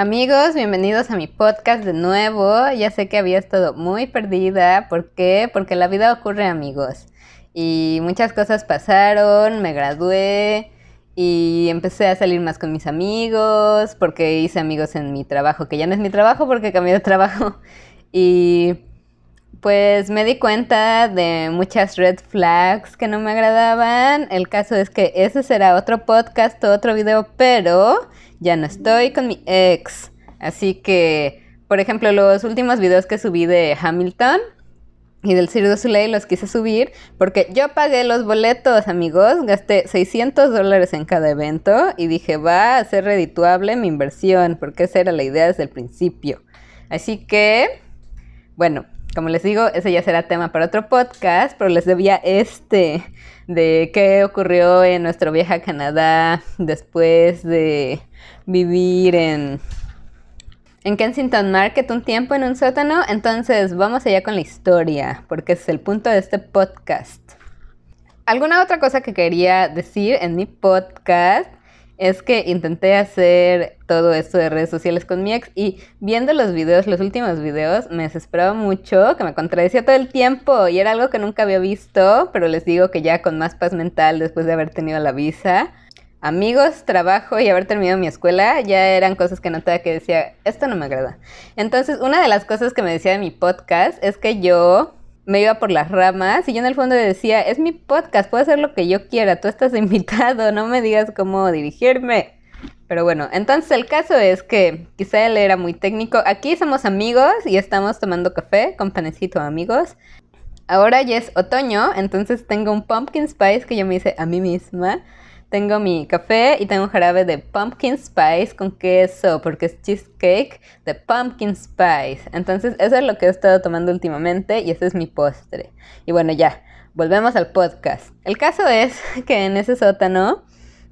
Amigos, bienvenidos a mi podcast de nuevo. Ya sé que había estado muy perdida. ¿Por qué? Porque la vida ocurre, amigos. Y muchas cosas pasaron, me gradué y empecé a salir más con mis amigos, porque hice amigos en mi trabajo, que ya no es mi trabajo porque cambié de trabajo. Y pues me di cuenta de muchas red flags que no me agradaban. El caso es que ese será otro podcast o otro video, pero ya no estoy con mi ex. Así que, por ejemplo, los últimos videos que subí de Hamilton y del Cirque du Soleil los quise subir porque yo pagué los boletos, amigos. Gasté 600 dólares en cada evento y dije, va a ser redituable mi inversión, porque esa era la idea desde el principio. Así que, bueno, como les digo, ese ya será tema para otro podcast, pero les debía este de qué ocurrió en nuestro viaje a Canadá después de vivir en, en Kensington Market un tiempo en un sótano. Entonces vamos allá con la historia, porque es el punto de este podcast. Alguna otra cosa que quería decir en mi podcast es que intenté hacer todo esto de redes sociales con mi ex y viendo los videos, los últimos videos, me desesperaba mucho, que me contradecía todo el tiempo y era algo que nunca había visto, pero les digo que ya con más paz mental después de haber tenido la visa, amigos, trabajo y haber terminado mi escuela, ya eran cosas que notaba que decía, esto no me agrada. Entonces, una de las cosas que me decía de mi podcast es que yo me iba por las ramas y yo en el fondo decía, es mi podcast, puedo hacer lo que yo quiera, tú estás invitado, no me digas cómo dirigirme. Pero bueno, entonces el caso es que quizá él era muy técnico. Aquí somos amigos y estamos tomando café con panecito, amigos. Ahora ya es otoño, entonces tengo un pumpkin spice que yo me hice a mí misma. Tengo mi café y tengo jarabe de pumpkin spice con queso, porque es cheesecake de pumpkin spice. Entonces, eso es lo que he estado tomando últimamente y ese es mi postre. Y bueno, ya, volvemos al podcast. El caso es que en ese sótano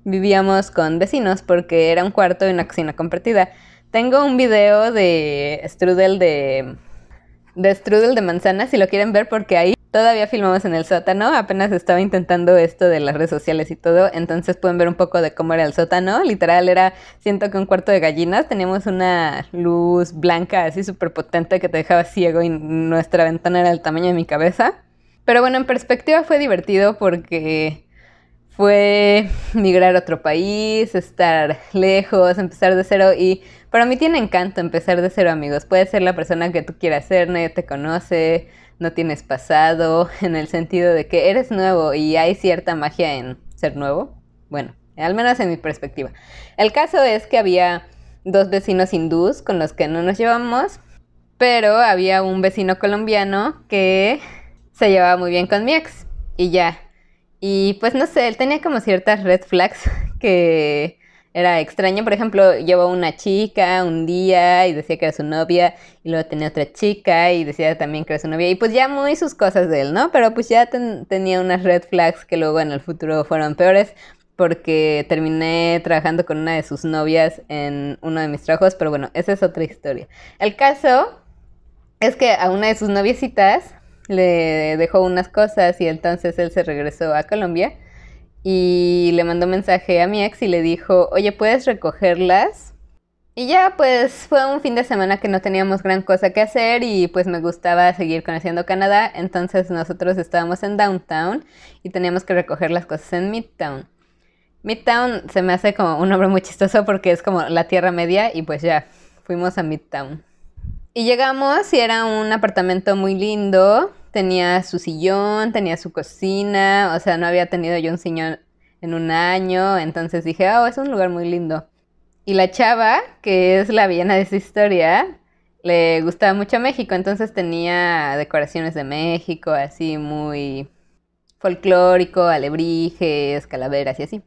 vivíamos con vecinos porque era un cuarto y una cocina compartida. Tengo un video de strudel de de strudel de manzana si lo quieren ver porque ahí Todavía filmamos en el sótano, apenas estaba intentando esto de las redes sociales y todo, entonces pueden ver un poco de cómo era el sótano. Literal era, siento que un cuarto de gallinas, teníamos una luz blanca así súper potente que te dejaba ciego y nuestra ventana era el tamaño de mi cabeza. Pero bueno, en perspectiva fue divertido porque fue migrar a otro país, estar lejos, empezar de cero y para mí tiene encanto empezar de cero amigos. Puedes ser la persona que tú quieras ser, nadie te conoce no tienes pasado, en el sentido de que eres nuevo y hay cierta magia en ser nuevo. Bueno, al menos en mi perspectiva. El caso es que había dos vecinos hindús con los que no nos llevamos, pero había un vecino colombiano que se llevaba muy bien con mi ex y ya. Y pues no sé, él tenía como ciertas red flags que era extraño. Por ejemplo, llevó una chica un día y decía que era su novia, y luego tenía otra chica y decía también que era su novia, y pues ya muy sus cosas de él, ¿no? Pero pues ya tenía unas red flags que luego en el futuro fueron peores, porque terminé trabajando con una de sus novias en uno de mis trabajos, pero bueno, esa es otra historia. El caso es que a una de sus noviecitas le dejó unas cosas y entonces él se regresó a Colombia y le mandó mensaje a mi ex y le dijo, oye, ¿puedes recogerlas? Y ya pues fue un fin de semana que no teníamos gran cosa que hacer y pues me gustaba seguir conociendo Canadá, entonces nosotros estábamos en Downtown y teníamos que recoger las cosas en Midtown. Midtown se me hace como un nombre muy chistoso porque es como la Tierra Media y pues ya, fuimos a Midtown. Y llegamos y era un apartamento muy lindo, tenía su sillón, tenía su cocina, o sea, no había tenido yo un sillón en un año, entonces dije, oh, es un lugar muy lindo. Y la chava, que es la villana de esa historia, le gustaba mucho México, entonces tenía decoraciones de México, así muy folclórico, alebrijes, calaveras y así.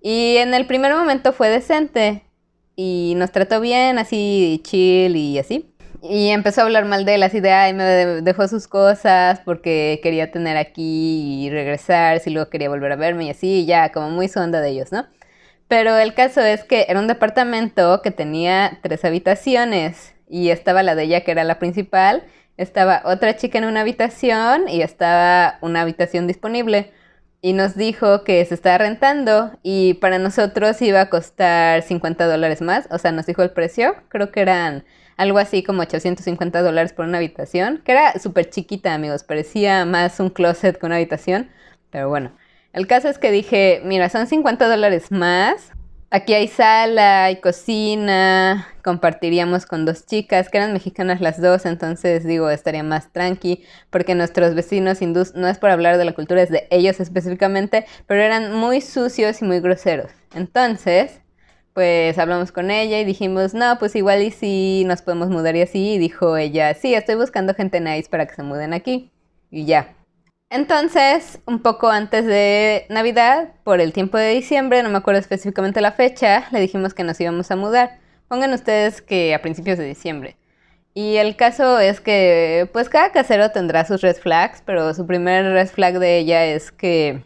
Y en el primer momento fue decente y nos trató bien, así chill y así. Y empezó a hablar mal de él, así de, ay, me dejó sus cosas porque quería tener aquí y regresar, si luego quería volver a verme y así, ya, como muy sonda de ellos, ¿no? Pero el caso es que era un departamento que tenía tres habitaciones y estaba la de ella que era la principal, estaba otra chica en una habitación y estaba una habitación disponible. Y nos dijo que se estaba rentando y para nosotros iba a costar 50 dólares más, o sea, nos dijo el precio, creo que eran algo así como 850 dólares por una habitación, que era súper chiquita, amigos, parecía más un closet que una habitación, pero bueno. El caso es que dije, mira, son 50 dólares más. Aquí hay sala, hay cocina, compartiríamos con dos chicas que eran mexicanas las dos, entonces digo, estaría más tranqui, porque nuestros vecinos hindús, no es por hablar de la cultura, es de ellos específicamente, pero eran muy sucios y muy groseros. Entonces, pues hablamos con ella y dijimos, no, pues igual y si nos podemos mudar y así. dijo ella, sí, estoy buscando gente nice para que se muden aquí. Y ya. Entonces, un poco antes de Navidad, por el tiempo de diciembre, no me acuerdo específicamente la fecha, le dijimos que nos íbamos a mudar. Pongan ustedes que a principios de diciembre. Y el caso es que, pues cada casero tendrá sus red flags, pero su primer red flag de ella es que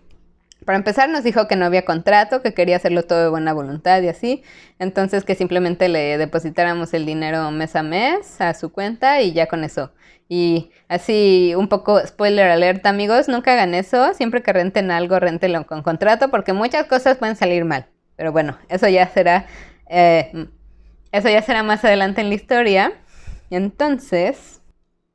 para empezar nos dijo que no había contrato, que quería hacerlo todo de buena voluntad y así. Entonces que simplemente le depositáramos el dinero mes a mes a su cuenta y ya con eso. Y así, un poco spoiler alerta, amigos, nunca hagan eso. Siempre que renten algo, rentenlo con contrato porque muchas cosas pueden salir mal. Pero bueno, eso ya será, eh, eso ya será más adelante en la historia. Entonces,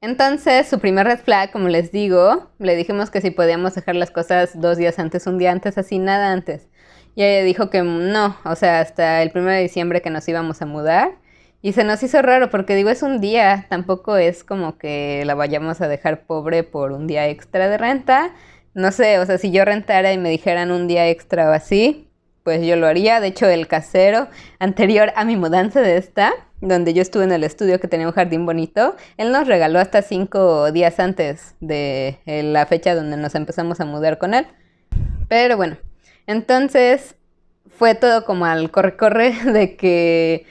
entonces, su primer red flag, como les digo, le dijimos que si podíamos dejar las cosas dos días antes, un día antes, así nada antes. Y ella dijo que no, o sea, hasta el 1 de diciembre que nos íbamos a mudar. Y se nos hizo raro porque digo, es un día, tampoco es como que la vayamos a dejar pobre por un día extra de renta. No sé, o sea, si yo rentara y me dijeran un día extra o así, pues yo lo haría. De hecho, el casero anterior a mi mudanza de esta, donde yo estuve en el estudio que tenía un jardín bonito, él nos regaló hasta cinco días antes de eh, la fecha donde nos empezamos a mudar con él. Pero bueno, entonces fue todo como al corre-corre de que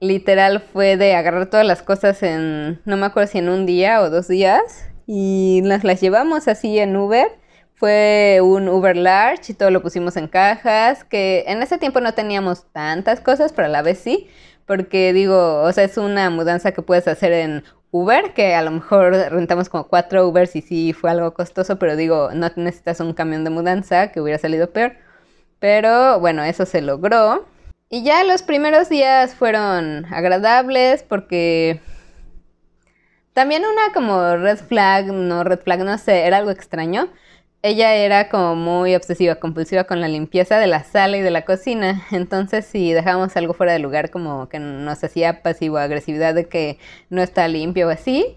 literal fue de agarrar todas las cosas en, no me acuerdo si en un día o dos días, y nos las llevamos así en Uber. Fue un Uber Large y todo lo pusimos en cajas, que en ese tiempo no teníamos tantas cosas, pero a la vez sí porque digo, o sea, es una mudanza que puedes hacer en Uber, que a lo mejor rentamos como cuatro Ubers y sí fue algo costoso, pero digo, no necesitas un camión de mudanza, que hubiera salido peor. Pero bueno, eso se logró. Y ya los primeros días fueron agradables porque también una como red flag, no red flag, no sé, era algo extraño ella era como muy obsesiva, compulsiva con la limpieza de la sala y de la cocina. Entonces, si dejábamos algo fuera de lugar, como que nos hacía pasivo agresividad de que no está limpio o así,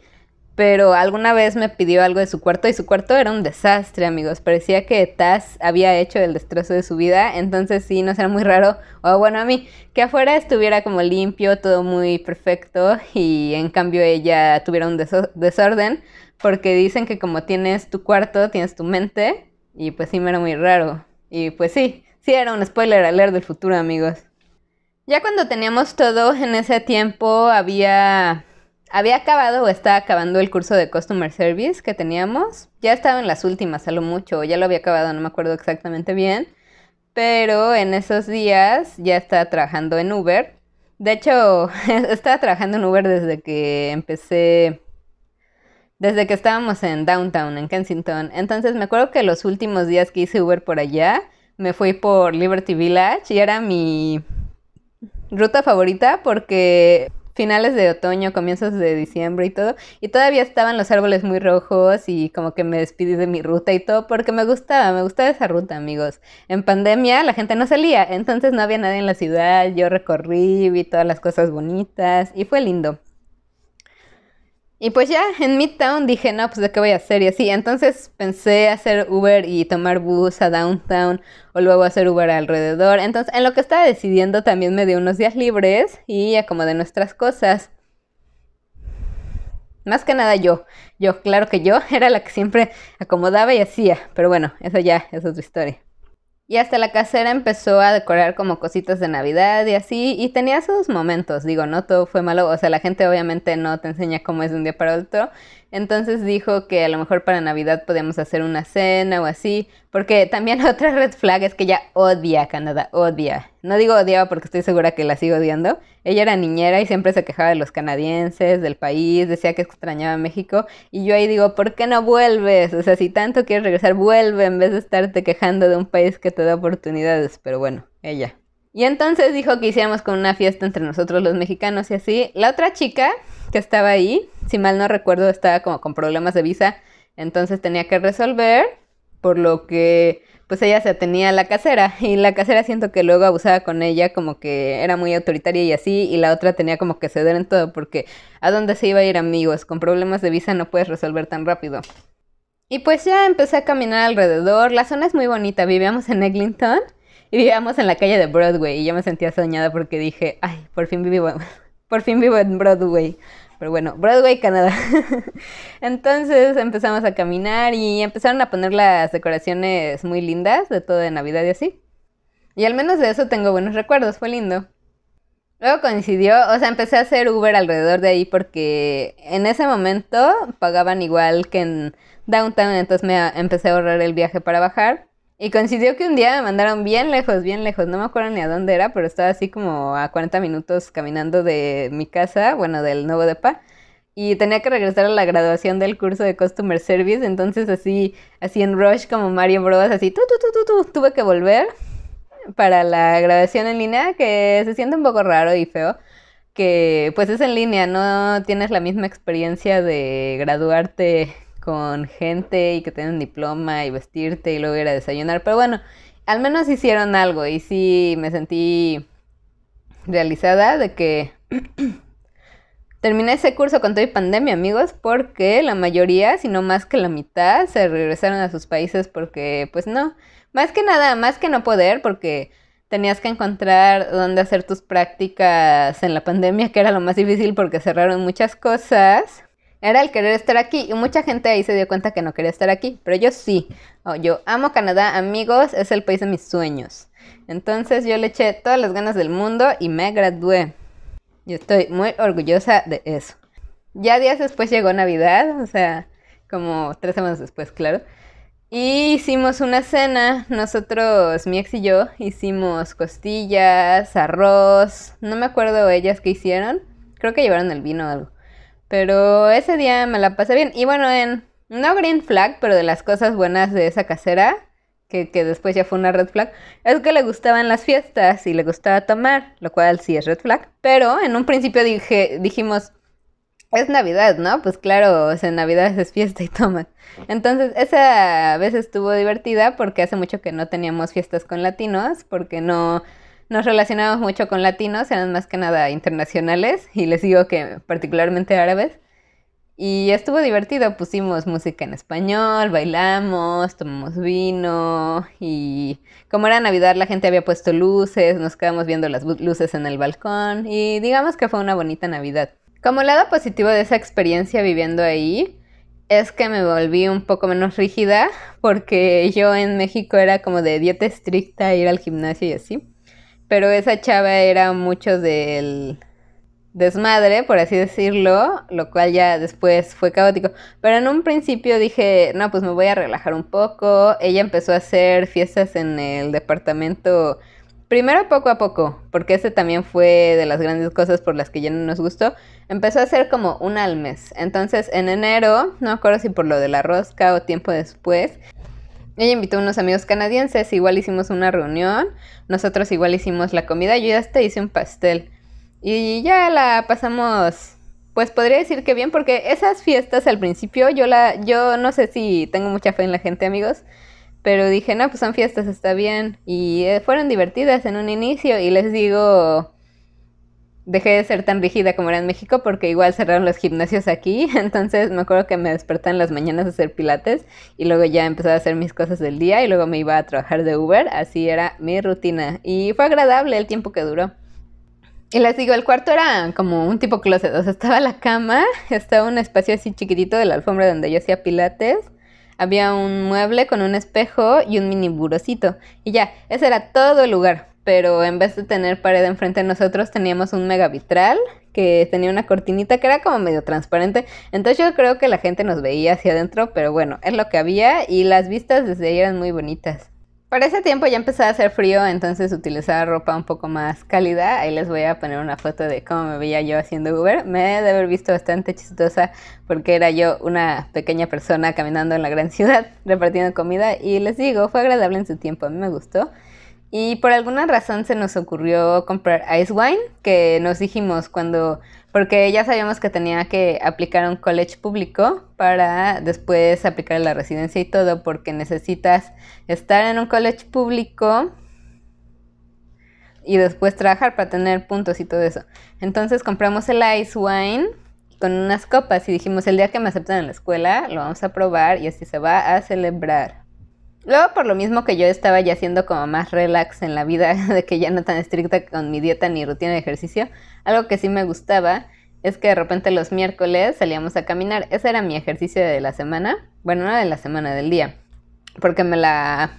pero alguna vez me pidió algo de su cuarto y su cuarto era un desastre, amigos. Parecía que Taz había hecho el destrozo de su vida, entonces sí, no era muy raro, o bueno, a mí, que afuera estuviera como limpio, todo muy perfecto y en cambio ella tuviera un desorden, porque dicen que como tienes tu cuarto, tienes tu mente, y pues sí, me era muy raro. Y pues sí, sí era un spoiler al leer del futuro, amigos. Ya cuando teníamos todo en ese tiempo había había acabado o estaba acabando el curso de Customer Service que teníamos. Ya estaba en las últimas, a mucho, ya lo había acabado, no me acuerdo exactamente bien. Pero en esos días ya estaba trabajando en Uber. De hecho, estaba trabajando en Uber desde que empecé desde que estábamos en Downtown, en Kensington. Entonces me acuerdo que los últimos días que hice Uber por allá, me fui por Liberty Village y era mi ruta favorita porque finales de otoño, comienzos de diciembre y todo, y todavía estaban los árboles muy rojos y como que me despidí de mi ruta y todo porque me gustaba, me gustaba esa ruta, amigos. En pandemia la gente no salía, entonces no había nadie en la ciudad, yo recorrí, vi todas las cosas bonitas y fue lindo. Y pues ya en Midtown dije, no, pues de qué voy a hacer y así. Entonces pensé hacer Uber y tomar bus a Downtown o luego hacer Uber alrededor. Entonces en lo que estaba decidiendo también me dio unos días libres y acomodé nuestras cosas. Más que nada yo, yo, claro que yo era la que siempre acomodaba y hacía, pero bueno, eso ya es otra historia. Y hasta la casera empezó a decorar como cositas de Navidad y así, y tenía sus momentos, digo, no todo fue malo, o sea, la gente obviamente no te enseña cómo es de un día para otro, entonces dijo que a lo mejor para Navidad podíamos hacer una cena o así, porque también otra red flag es que ella odia a Canadá, odia. No digo odiaba porque estoy segura que la sigo odiando. Ella era niñera y siempre se quejaba de los canadienses, del país, decía que extrañaba a México. Y yo ahí digo, ¿por qué no vuelves? O sea, si tanto quieres regresar, vuelve en vez de estarte quejando de un país que te da oportunidades. Pero bueno, ella. Y entonces dijo que hiciéramos con una fiesta entre nosotros los mexicanos y así. La otra chica que estaba ahí, si mal no recuerdo, estaba como con problemas de visa, entonces tenía que resolver, por lo que pues ella se tenía a la casera y la casera siento que luego abusaba con ella como que era muy autoritaria y así y la otra tenía como que ceder en todo porque ¿a dónde se iba a ir amigos? Con problemas de visa no puedes resolver tan rápido. Y pues ya empecé a caminar alrededor, la zona es muy bonita, vivíamos en Eglinton vivíamos en la calle de Broadway y yo me sentía soñada porque dije, ay, por fin vivo, por fin vivo en Broadway. Pero bueno, Broadway, Canadá. Entonces empezamos a caminar y empezaron a poner las decoraciones muy lindas de todo de Navidad y así. Y al menos de eso tengo buenos recuerdos, fue lindo. Luego coincidió, o sea, empecé a hacer Uber alrededor de ahí porque en ese momento pagaban igual que en Downtown, entonces me empecé a ahorrar el viaje para bajar. Y coincidió que un día me mandaron bien lejos, bien lejos, no me acuerdo ni a dónde era, pero estaba así como a 40 minutos caminando de mi casa, bueno, del nuevo depa, y tenía que regresar a la graduación del curso de Customer Service, entonces así, así en rush como Mario Brodas, así, tu, tu, tu, tu, tuve que volver para la graduación en línea, que se siente un poco raro y feo, que pues es en línea, no tienes la misma experiencia de graduarte con gente y que tienen un diploma y vestirte y luego ir a desayunar. Pero bueno, al menos hicieron algo y sí me sentí realizada de que terminé ese curso con toda pandemia, amigos, porque la mayoría, si no más que la mitad, se regresaron a sus países porque, pues no, más que nada, más que no poder, porque tenías que encontrar dónde hacer tus prácticas en la pandemia, que era lo más difícil porque cerraron muchas cosas. Era el querer estar aquí y mucha gente ahí se dio cuenta que no quería estar aquí, pero yo sí. Oh, yo amo Canadá, amigos, es el país de mis sueños. Entonces yo le eché todas las ganas del mundo y me gradué. Yo estoy muy orgullosa de eso. Ya días después llegó Navidad, o sea, como tres semanas después, claro. Y hicimos una cena, nosotros, mi ex y yo, hicimos costillas, arroz, no me acuerdo ellas qué hicieron, creo que llevaron el vino o algo. Pero ese día me la pasé bien. Y bueno, en no green flag, pero de las cosas buenas de esa casera, que, que, después ya fue una red flag, es que le gustaban las fiestas y le gustaba tomar, lo cual sí es red flag. Pero en un principio dije, dijimos, es Navidad, ¿no? Pues claro, o Navidad es fiesta y toma. Entonces, esa vez estuvo divertida porque hace mucho que no teníamos fiestas con latinos, porque no nos relacionamos mucho con latinos, eran más que nada internacionales y les digo que particularmente árabes. Y estuvo divertido, pusimos música en español, bailamos, tomamos vino y como era Navidad la gente había puesto luces, nos quedamos viendo las luces en el balcón y digamos que fue una bonita Navidad. Como lado positivo de esa experiencia viviendo ahí, es que me volví un poco menos rígida porque yo en México era como de dieta estricta, ir al gimnasio y así. Pero esa chava era mucho del desmadre, por así decirlo, lo cual ya después fue caótico. Pero en un principio dije, no, pues me voy a relajar un poco. Ella empezó a hacer fiestas en el departamento, primero poco a poco, porque ese también fue de las grandes cosas por las que ya no nos gustó. Empezó a hacer como un al mes. Entonces en enero, no me acuerdo si por lo de la rosca o tiempo después, ella invitó a unos amigos canadienses, igual hicimos una reunión, nosotros igual hicimos la comida, yo ya hasta hice un pastel. Y ya la pasamos, pues podría decir que bien, porque esas fiestas al principio, yo la, yo no sé si tengo mucha fe en la gente, amigos, pero dije, no, pues son fiestas, está bien. Y eh, fueron divertidas en un inicio, y les digo, dejé de ser tan rígida como era en México porque igual cerraron los gimnasios aquí, entonces me acuerdo que me despertaba en las mañanas a hacer pilates y luego ya empezaba a hacer mis cosas del día y luego me iba a trabajar de Uber, así era mi rutina y fue agradable el tiempo que duró. Y les digo, el cuarto era como un tipo closet, o sea, estaba la cama, estaba un espacio así chiquitito de la alfombra donde yo hacía pilates, había un mueble con un espejo y un mini burocito. Y ya, ese era todo el lugar pero en vez de tener pared enfrente de nosotros teníamos un mega vitral que tenía una cortinita que era como medio transparente. Entonces yo creo que la gente nos veía hacia adentro, pero bueno, es lo que había y las vistas desde ahí eran muy bonitas. Para ese tiempo ya empezaba a hacer frío, entonces utilizaba ropa un poco más cálida. Ahí les voy a poner una foto de cómo me veía yo haciendo Uber. Me he de haber visto bastante chistosa porque era yo una pequeña persona caminando en la gran ciudad repartiendo comida y les digo, fue agradable en su tiempo, a mí me gustó. Y por alguna razón se nos ocurrió comprar Ice Wine, que nos dijimos cuando, porque ya sabíamos que tenía que aplicar a un college público para después aplicar la residencia y todo, porque necesitas estar en un college público y después trabajar para tener puntos y todo eso. Entonces compramos el Ice Wine con unas copas y dijimos, el día que me aceptan en la escuela, lo vamos a probar y así se va a celebrar. Luego, por lo mismo que yo estaba ya siendo como más relax en la vida, de que ya no tan estricta con mi dieta ni rutina de ejercicio, algo que sí me gustaba es que de repente los miércoles salíamos a caminar. Ese era mi ejercicio de la semana. Bueno, no de la semana, del día. Porque me la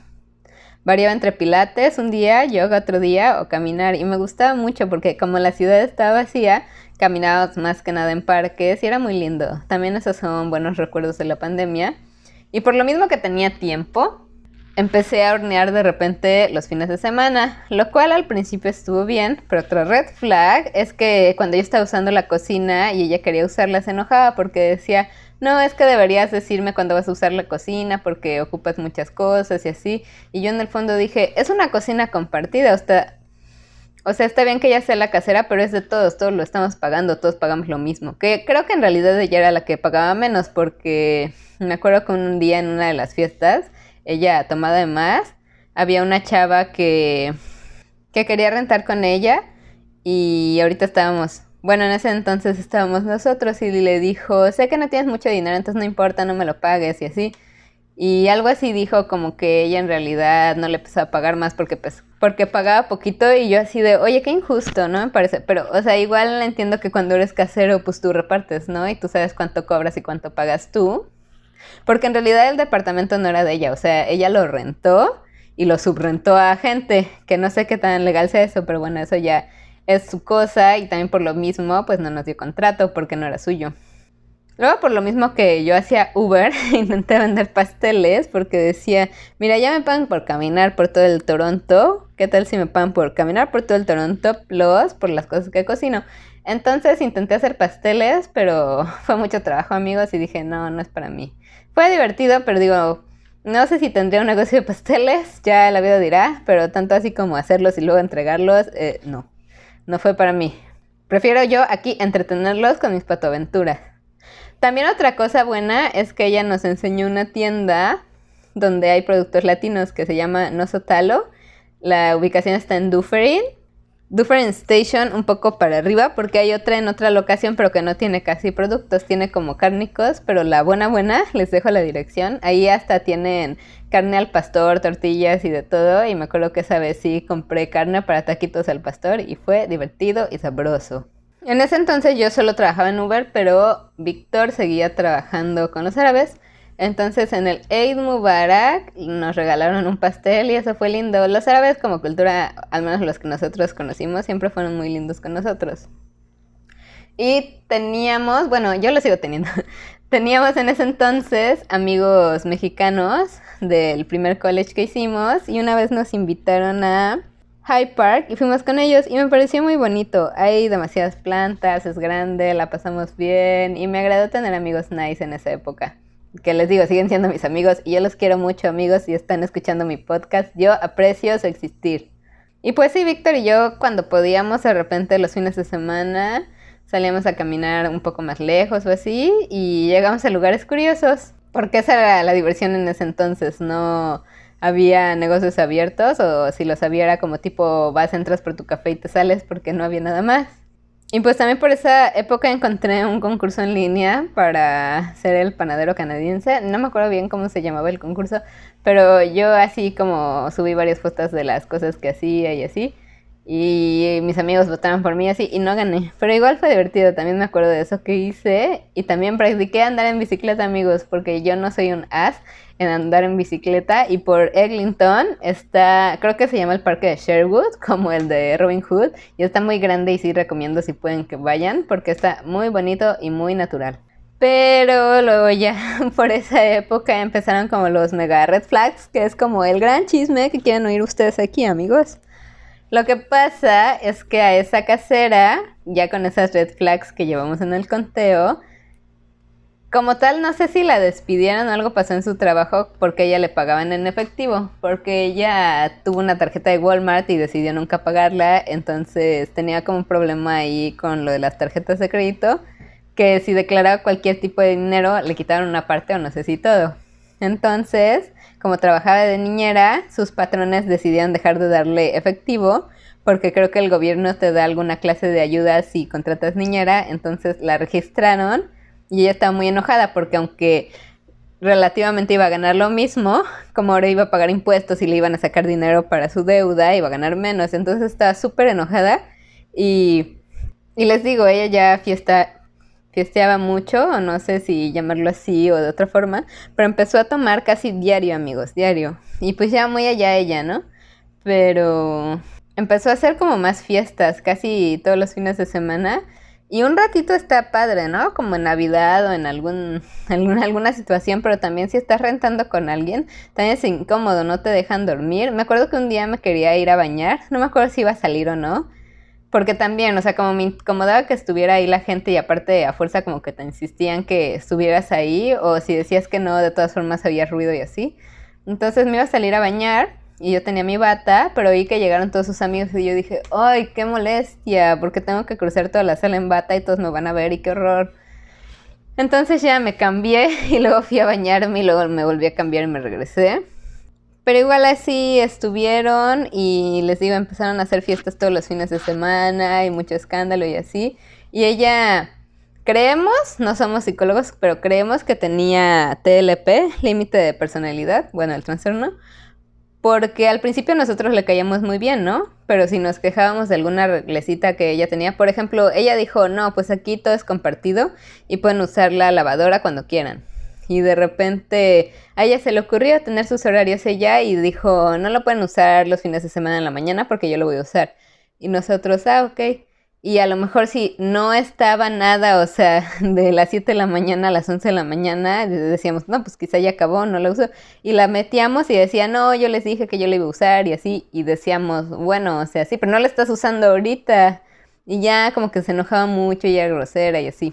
variaba entre pilates un día, yoga otro día o caminar. Y me gustaba mucho porque como la ciudad estaba vacía, caminábamos más que nada en parques y era muy lindo. También esos son buenos recuerdos de la pandemia. Y por lo mismo que tenía tiempo, Empecé a hornear de repente los fines de semana, lo cual al principio estuvo bien, pero otra red flag es que cuando yo estaba usando la cocina y ella quería usarla se enojaba porque decía, no, es que deberías decirme cuando vas a usar la cocina porque ocupas muchas cosas y así. Y yo en el fondo dije, es una cocina compartida, o sea, o sea, está bien que ella sea la casera, pero es de todos, todos lo estamos pagando, todos pagamos lo mismo. Que creo que en realidad ella era la que pagaba menos porque me acuerdo que un día en una de las fiestas ella tomada de más, había una chava que, quería rentar con ella y ahorita estábamos, bueno, en ese entonces estábamos nosotros y le dijo, sé que no tienes mucho dinero, entonces no importa, no me lo pagues y así. Y algo así dijo como que ella en realidad no le empezó a pagar más porque, pues, porque pagaba poquito y yo así de, oye, qué injusto, ¿no? Me parece, pero, o sea, igual entiendo que cuando eres casero, pues tú repartes, ¿no? Y tú sabes cuánto cobras y cuánto pagas tú. Porque en realidad el departamento no era de ella, o sea, ella lo rentó y lo subrentó a gente, que no sé qué tan legal sea eso, pero bueno, eso ya es su cosa y también por lo mismo, pues no nos dio contrato porque no era suyo. Luego, por lo mismo que yo hacía Uber, intenté vender pasteles porque decía, mira, ya me pagan por caminar por todo el Toronto. ¿Qué tal si me pagan por caminar por todo el Toronto plus por las cosas que cocino? Entonces intenté hacer pasteles, pero fue mucho trabajo, amigos, y dije, no, no es para mí. Fue divertido, pero digo, no sé si tendría un negocio de pasteles, ya la vida dirá, pero tanto así como hacerlos y luego entregarlos, eh, no, no fue para mí. Prefiero yo aquí entretenerlos con mis patoaventuras. También otra cosa buena es que ella nos enseñó una tienda donde hay productos latinos que se llama Nosotalo. La ubicación está en Dufferin Different Station un poco para arriba porque hay otra en otra locación pero que no tiene casi productos, tiene como cárnicos, pero la buena buena, les dejo la dirección, ahí hasta tienen carne al pastor, tortillas y de todo y me acuerdo que esa vez sí compré carne para taquitos al pastor y fue divertido y sabroso. En ese entonces yo solo trabajaba en Uber, pero Víctor seguía trabajando con los árabes entonces en el Eid Mubarak nos regalaron un pastel y eso fue lindo. Los árabes como cultura, al menos los que nosotros conocimos, siempre fueron muy lindos con nosotros. Y teníamos, bueno, yo lo sigo teniendo, teníamos en ese entonces amigos mexicanos del primer college que hicimos y una vez nos invitaron a High Park y fuimos con ellos y me pareció muy bonito. Hay demasiadas plantas, es grande, la pasamos bien y me agradó tener amigos nice en esa época que les digo, siguen siendo mis amigos y yo los quiero mucho amigos y están escuchando mi podcast. Yo aprecio su existir. Y pues sí, Víctor y yo cuando podíamos de repente los fines de semana salíamos a caminar un poco más lejos o así y llegamos a lugares curiosos. Porque esa era la diversión en ese entonces, no había negocios abiertos o si los había era como tipo vas, entras por tu café y te sales porque no había nada más. Y pues también por esa época encontré un concurso en línea para ser el panadero canadiense. No me acuerdo bien cómo se llamaba el concurso, pero yo así como subí varias fotos de las cosas que hacía y así y eh, mis amigos votaron por mí así y no gané. Pero igual fue divertido, también me acuerdo de eso que hice y también practiqué andar en bicicleta amigos porque yo no soy un as en andar en bicicleta y por Eglinton está, creo que se llama el parque de Sherwood como el de Robin Hood y está muy grande y sí recomiendo si pueden que vayan porque está muy bonito y muy natural. Pero luego ya por esa época empezaron como los mega red flags, que es como el gran chisme que quieren oír ustedes aquí, amigos. Lo que pasa es que a esa casera, ya con esas red flags que llevamos en el conteo, como tal, no sé si la despidieron o algo pasó en su trabajo porque ella le pagaban en efectivo, porque ella tuvo una tarjeta de Walmart y decidió nunca pagarla, entonces tenía como un problema ahí con lo de las tarjetas de crédito, que si declaraba cualquier tipo de dinero le quitaron una parte o no sé si todo. Entonces, como trabajaba de niñera, sus patrones decidieron dejar de darle efectivo porque creo que el gobierno te da alguna clase de ayuda si contratas niñera, entonces la registraron y ella estaba muy enojada porque aunque relativamente iba a ganar lo mismo, como ahora iba a pagar impuestos y le iban a sacar dinero para su deuda, iba a ganar menos, entonces estaba súper enojada y, y les digo, ella ya fiesta, fiesteaba mucho, o no sé si llamarlo así o de otra forma, pero empezó a tomar casi diario, amigos, diario. Y pues ya muy allá ella, ¿no? Pero empezó a hacer como más fiestas, casi todos los fines de semana. Y un ratito está padre, ¿no? Como en Navidad o en algún, alguna, alguna situación, pero también si estás rentando con alguien, también es incómodo, no te dejan dormir. Me acuerdo que un día me quería ir a bañar, no me acuerdo si iba a salir o no, porque también, o sea, como me incomodaba que estuviera ahí la gente y aparte a fuerza como que te insistían que estuvieras ahí o si decías que no, de todas formas había ruido y así. Entonces me iba a salir a bañar y yo tenía mi bata, pero vi que llegaron todos sus amigos y yo dije, ¡ay, qué molestia! Porque tengo que cruzar toda la sala en bata y todos me van a ver y qué horror. Entonces ya me cambié y luego fui a bañarme y luego me volví a cambiar y me regresé. Pero igual así estuvieron y les digo, empezaron a hacer fiestas todos los fines de semana y mucho escándalo y así. Y ella, creemos, no somos psicólogos, pero creemos que tenía TLP, límite de personalidad, bueno, el trastorno, porque al principio nosotros le caíamos muy bien, ¿no? Pero si nos quejábamos de alguna reglecita que ella tenía, por ejemplo, ella dijo, no, pues aquí todo es compartido y pueden usar la lavadora cuando quieran y de repente a ella se le ocurrió tener sus horarios ella y dijo, no lo pueden usar los fines de semana en la mañana porque yo lo voy a usar. Y nosotros, ah, ok. Y a lo mejor si no estaba nada, o sea, de las 7 de la mañana a las 11 de la mañana, decíamos, no, pues quizá ya acabó, no lo uso. Y la metíamos y decía, no, yo les dije que yo lo iba a usar y así. Y decíamos, bueno, o sea, sí, pero no la estás usando ahorita. Y ya como que se enojaba mucho y era grosera y así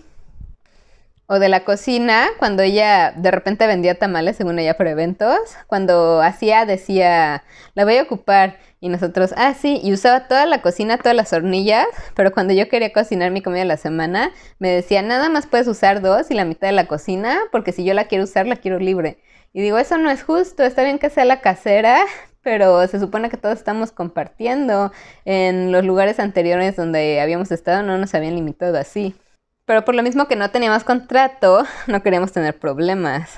o de la cocina, cuando ella de repente vendía tamales, según ella, por eventos, cuando hacía, decía, la voy a ocupar, y nosotros, ah, sí, y usaba toda la cocina, todas las hornillas, pero cuando yo quería cocinar mi comida de la semana, me decía, nada más puedes usar dos y la mitad de la cocina, porque si yo la quiero usar, la quiero libre. Y digo, eso no es justo, está bien que sea la casera, pero se supone que todos estamos compartiendo. En los lugares anteriores donde habíamos estado no nos habían limitado así. Pero por lo mismo que no teníamos contrato, no queríamos tener problemas.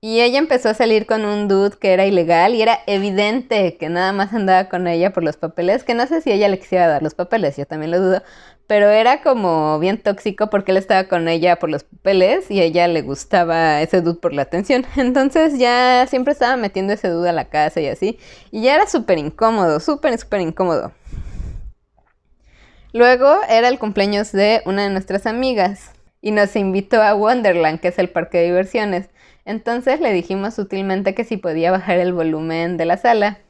Y ella empezó a salir con un dude que era ilegal y era evidente que nada más andaba con ella por los papeles, que no sé si ella le quisiera dar los papeles, yo también lo dudo, pero era como bien tóxico porque él estaba con ella por los papeles y a ella le gustaba ese dude por la atención. Entonces ya siempre estaba metiendo ese dude a la casa y así, y ya era súper incómodo, súper, súper incómodo. Luego era el cumpleaños de una de nuestras amigas y nos invitó a Wonderland, que es el parque de diversiones. Entonces le dijimos sutilmente que si podía bajar el volumen de la sala.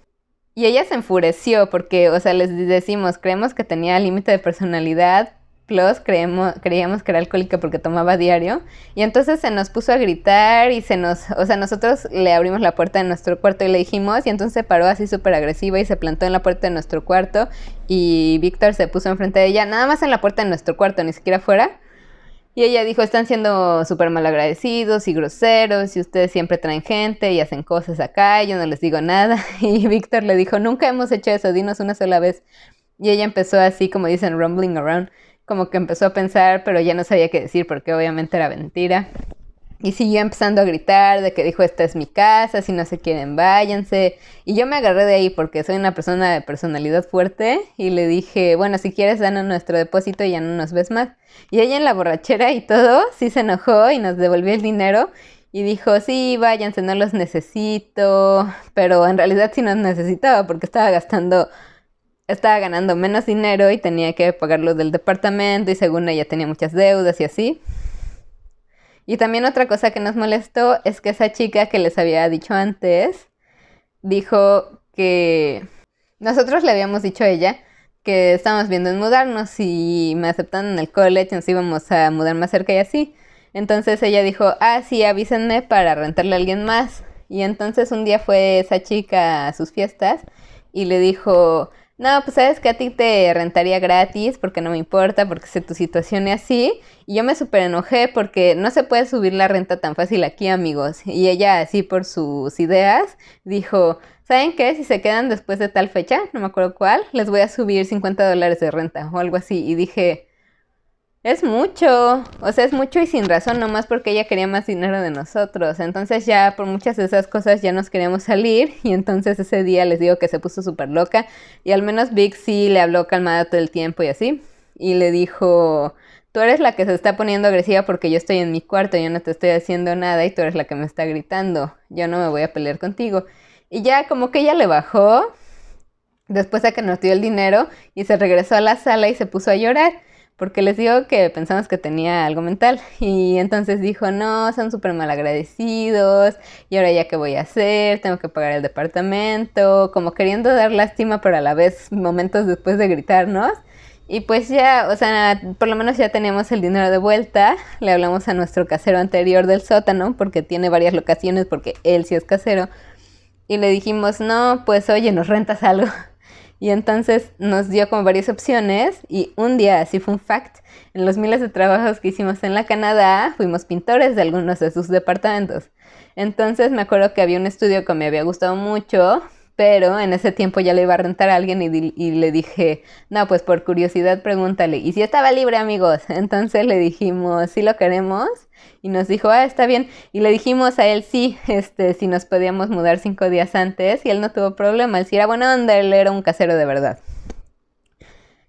Y ella se enfureció porque, o sea, les decimos, creemos que tenía límite de personalidad, Plus creíamos que era alcohólica porque tomaba diario. Y entonces se nos puso a gritar y se nos, o sea, nosotros le abrimos la puerta de nuestro cuarto y le dijimos, y entonces paró así súper agresiva y se plantó en la puerta de nuestro cuarto. Y Víctor se puso enfrente de ella, nada más en la puerta de nuestro cuarto, ni siquiera fuera. Y ella dijo, están siendo súper malagradecidos y groseros, y ustedes siempre traen gente y hacen cosas acá, yo no les digo nada. Y Víctor le dijo, nunca hemos hecho eso, dinos una sola vez. Y ella empezó así, como dicen, rumbling around como que empezó a pensar, pero ya no sabía qué decir porque obviamente era mentira. Y siguió empezando a gritar de que dijo, esta es mi casa, si no se quieren, váyanse. Y yo me agarré de ahí porque soy una persona de personalidad fuerte y le dije, bueno, si quieres, danos nuestro depósito y ya no nos ves más. Y ella en la borrachera y todo, sí se enojó y nos devolvió el dinero y dijo, sí, váyanse, no los necesito. Pero en realidad sí nos necesitaba porque estaba gastando estaba ganando menos dinero y tenía que pagar lo del departamento y según ella tenía muchas deudas y así. Y también otra cosa que nos molestó es que esa chica que les había dicho antes dijo que nosotros le habíamos dicho a ella que estábamos viendo en mudarnos y me aceptan en el college, nos íbamos a mudar más cerca y así. Entonces ella dijo, ah, sí, avísenme para rentarle a alguien más. Y entonces un día fue esa chica a sus fiestas y le dijo, no, pues sabes que a ti te rentaría gratis porque no me importa, porque sé tu situación es así. Y yo me súper enojé porque no se puede subir la renta tan fácil aquí, amigos. Y ella así por sus ideas dijo, ¿saben qué? Si se quedan después de tal fecha, no me acuerdo cuál, les voy a subir 50 dólares de renta o algo así. Y dije, es mucho, o sea, es mucho y sin razón, nomás porque ella quería más dinero de nosotros. Entonces ya por muchas de esas cosas ya nos queríamos salir y entonces ese día les digo que se puso súper loca y al menos Big sí le habló calmada todo el tiempo y así. Y le dijo, tú eres la que se está poniendo agresiva porque yo estoy en mi cuarto, yo no te estoy haciendo nada y tú eres la que me está gritando, yo no me voy a pelear contigo. Y ya como que ella le bajó después de que nos dio el dinero y se regresó a la sala y se puso a llorar porque les digo que pensamos que tenía algo mental y entonces dijo, no, son súper malagradecidos y ahora ya qué voy a hacer, tengo que pagar el departamento, como queriendo dar lástima pero a la vez momentos después de gritarnos. Y pues ya, o sea, por lo menos ya tenemos el dinero de vuelta. Le hablamos a nuestro casero anterior del sótano, porque tiene varias locaciones, porque él sí es casero. Y le dijimos, no, pues oye, nos rentas algo. Y entonces nos dio como varias opciones y un día, así fue un fact, en los miles de trabajos que hicimos en la Canadá, fuimos pintores de algunos de sus departamentos. Entonces me acuerdo que había un estudio que me había gustado mucho, pero en ese tiempo ya le iba a rentar a alguien y, y, le dije, no, pues por curiosidad pregúntale. Y si estaba libre, amigos, entonces le dijimos, sí lo queremos. y nos dijo, ah, está bien. Y le dijimos a él, sí, este, si nos podíamos mudar cinco días antes y él no tuvo problema. Él sí era bueno, él era un casero de verdad.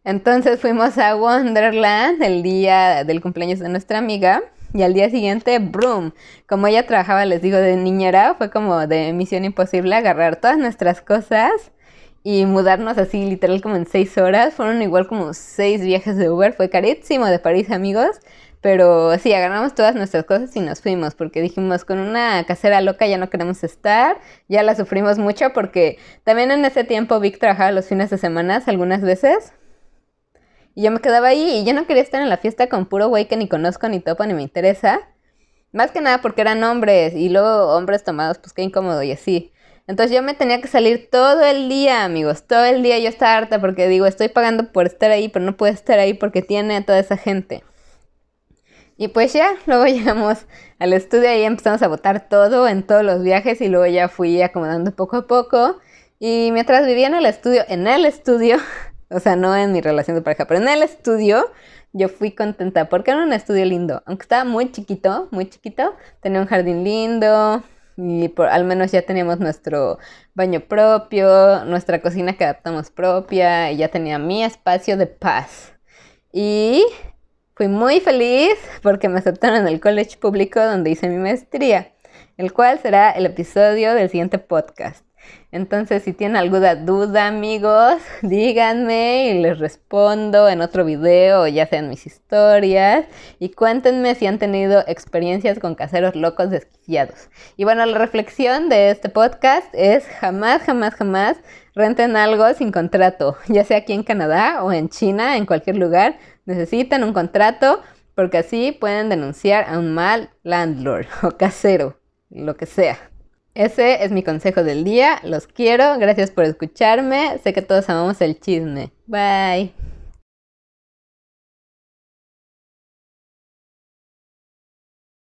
Entonces fuimos a Wonderland el día del cumpleaños de nuestra amiga. Y al día siguiente, ¡brum! Como ella trabajaba, les digo, de niñera, fue como de misión imposible agarrar todas nuestras cosas y mudarnos así literal como en seis horas. Fueron igual como seis viajes de Uber, fue carísimo de París amigos. Pero sí, agarramos todas nuestras cosas y nos fuimos porque dijimos, con una casera loca ya no queremos estar, ya la sufrimos mucho porque también en ese tiempo Vic trabajaba los fines de semana algunas veces. Y yo me quedaba ahí y yo no quería estar en la fiesta con puro güey que ni conozco, ni topo, ni me interesa. Más que nada porque eran hombres y luego hombres tomados, pues qué incómodo y así. Entonces yo me tenía que salir todo el día, amigos, todo el día yo estaba harta porque digo, estoy pagando por estar ahí, pero no puedo estar ahí porque tiene a toda esa gente. Y pues ya, luego llegamos al estudio y empezamos a botar todo en todos los viajes y luego ya fui acomodando poco a poco. Y mientras vivía en el estudio, en el estudio, o sea, no en mi relación de pareja, pero en el estudio, yo fui contenta porque era un estudio lindo. Aunque estaba muy chiquito, muy chiquito, tenía un jardín lindo, y por, al menos ya teníamos nuestro baño propio, nuestra cocina que adaptamos propia, y ya tenía mi espacio de paz. Y fui muy feliz porque me aceptaron en el college público donde hice mi maestría, el cual será el episodio del siguiente podcast. Entonces, si tienen alguna duda, amigos, díganme y les respondo en otro video, ya sean mis historias, y cuéntenme si han tenido experiencias con caseros locos desquiciados. Y bueno, la reflexión de este podcast es jamás, jamás, jamás renten algo sin contrato, ya sea aquí en Canadá o en China, en cualquier lugar, necesitan un contrato porque así pueden denunciar a un mal landlord o casero, lo que sea. Ese es mi consejo del día. Los quiero. Gracias por escucharme. Sé que todos amamos el chisme. Bye.